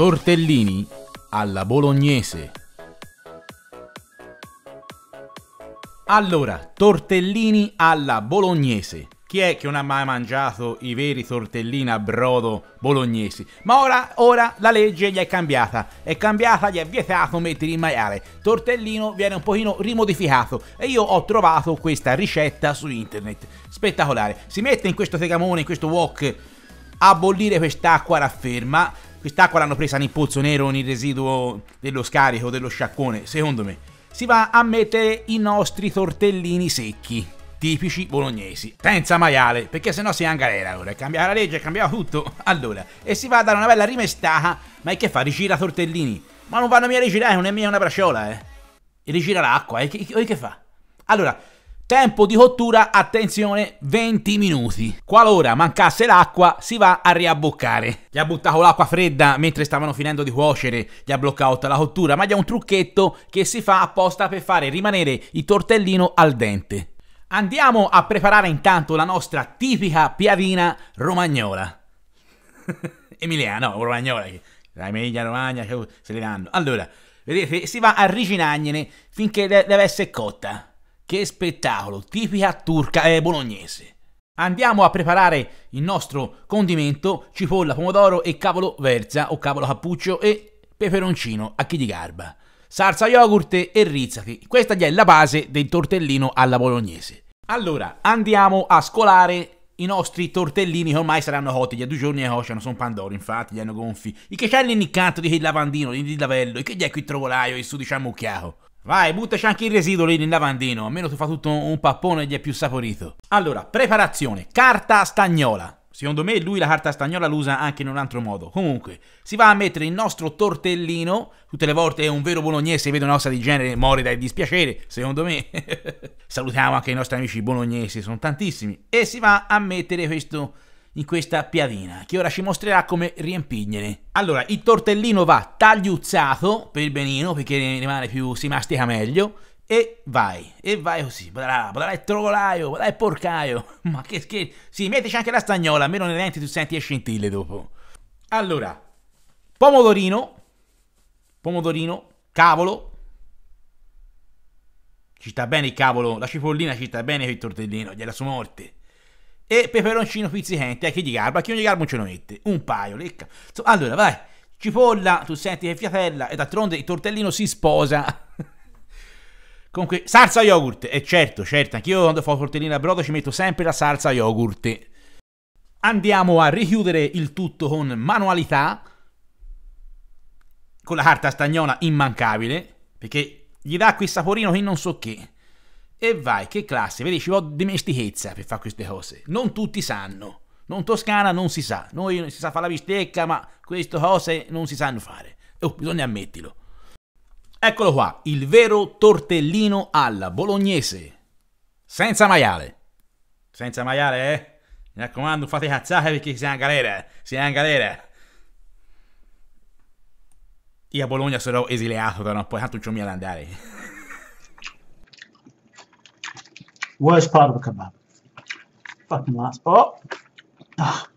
Tortellini alla bolognese. Allora, tortellini alla bolognese. Chi è che non ha mai mangiato i veri tortellini a brodo bolognesi? Ma ora, ora la legge gli è cambiata. È cambiata, gli è vietato mettere il maiale. Tortellino viene un pochino rimodificato e io ho trovato questa ricetta su internet. Spettacolare. Si mette in questo tegamone, in questo wok a bollire quest'acqua rafferma Quest'acqua l'hanno presa nel pozzo nero, nel residuo dello scarico, dello sciaccone, secondo me. Si va a mettere i nostri tortellini secchi, tipici bolognesi, senza maiale, perché sennò si è in galera allora, cambiava la legge, cambiava tutto. Allora, e si va a dare una bella rimestata, ma che fa? Rigira tortellini. Ma non vanno mica rigirare, non è mia una braciola, eh. E rigira l'acqua, e eh? che, che fa? Allora, Tempo di cottura, attenzione, 20 minuti. Qualora mancasse l'acqua, si va a riabboccare. Gli ha buttato l'acqua fredda mentre stavano finendo di cuocere, gli ha bloccato la cottura, ma gli ha un trucchetto che si fa apposta per fare rimanere il tortellino al dente. Andiamo a preparare intanto la nostra tipica piadina romagnola. Emiliano, no, romagnola, la Emilia Romagna, se le danno. Allora, vedete, si va a riginagnene finché deve essere cotta. Che spettacolo, tipica turca e bolognese. Andiamo a preparare il nostro condimento, cipolla, pomodoro e cavolo verza o cavolo cappuccio e peperoncino a chi di garba. Salsa yogurt e rizzati. Questa è la base del tortellino alla bolognese. Allora, andiamo a scolare i nostri tortellini che ormai saranno cotti, gli ha due giorni che cocciano, sono pandori infatti, gli hanno gonfi. I che c'è lì in canto di il lavandino, di lavello, e che gli è qui il trovolaio, il diciamo ammucchiato. Vai, buttaci anche il residuo lì in lavandino, almeno tu fa tutto un pappone e gli è più saporito. Allora, preparazione, carta stagnola. Secondo me lui la carta stagnola l'usa anche in un altro modo. Comunque, si va a mettere il nostro tortellino, tutte le volte è un vero bolognese vede una cosa di genere muore dal dispiacere, secondo me. Salutiamo anche i nostri amici bolognesi, sono tantissimi. E si va a mettere questo in questa piadina, che ora ci mostrerà come riempigliene. Allora, il tortellino va tagliuzzato per benino, perché rimane più, si mastica meglio, e vai, e vai così, badalà, badalà è trogolaio, badalà è porcaio, ma che scherzo, sì, metteci anche la stagnola, almeno nei denti tu senti le scintille dopo. Allora, pomodorino, pomodorino, cavolo, ci sta bene il cavolo, la cipollina ci sta bene il tortellino, gliela su morte e peperoncino pizzicante Eh, chi di garba, chi di garba non ce lo mette, un paio, lecca. allora vai, cipolla, tu senti che fiatella e d'altronde il tortellino si sposa. Comunque, salsa yogurt, e eh, certo, certo, anch'io quando faccio tortellino a brodo ci metto sempre la salsa yogurt. Andiamo a richiudere il tutto con manualità, con la carta stagnola immancabile, perché gli dà quel saporino che non so che. E vai, che classe, vedi, ci vuole dimestichezza per fare queste cose. Non tutti sanno. Non Toscana non si sa. Noi si sa fare la bistecca, ma queste cose non si sanno fare. Oh, bisogna ammetterlo. Eccolo qua, il vero tortellino alla bolognese. Senza maiale. Senza maiale, eh? Mi raccomando, fate cazzate perché siamo in galera. Eh. Siamo in galera. Io a Bologna sarò esiliato da un po', tanto non c'ho mia da andare. Worst part of the comeback. Fucking last spot. Oh. Ah.